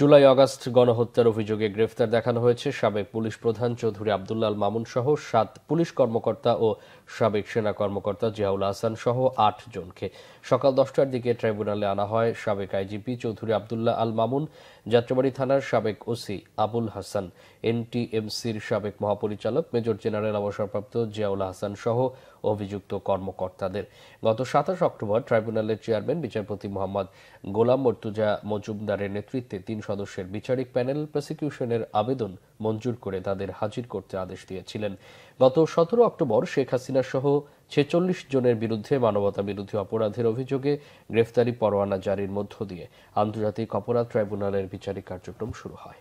July August গণহত্যার অভিযোগে গ্রেফতার দেখানো হয়েছে সাবেক পুলিশ প্রধান চৌধুরী আবদুল্লাল মামুন সহ সাত পুলিশ কর্মকর্তা ও সাবেক সেনা কর্মকর্তা জিয়াউল হাসান সহ আট জনকে সকাল দশটার দিকে ট্রাইব্যুনালে আনা হয় সাবেক আইজিপি চৌধুরী আবদুল্লাহ আল মামুন যাত্রাবাড়ি থানার সাবেক ওসি আবুল হাসান এনটিএমসির সাবেক মহাপরিচালক মেজর জেনারেল অবসরপ্রাপ্ত জিয়াউল হাসান সহ অভিযুক্ত কর্মকর্তাদের গত সাতাশ অক্টোবর ট্রাইব্যুনালের চেয়ারম্যান বিচারপতি মোহাম্মদ গোলাম মর্তুজা মজুমদারের নেতৃত্বে তিন সদস্যের বিচারিক প্যানেল প্রসিকিউশনের আবেদন মঞ্জুর করে তাদের হাজির করতে আদেশ দিয়েছিলেন গত সতেরো অক্টোবর শেখ হাসিনা সহ ছেচল্লিশ জনের বিরুদ্ধে মানবতা বিরোধী অপরাধের অভিযোগে গ্রেফতারি পরোয়ানা জারির মধ্য দিয়ে আন্তর্জাতিক অপরাধ ট্রাইব্যুনালের বিচারিক কার্যক্রম শুরু হয়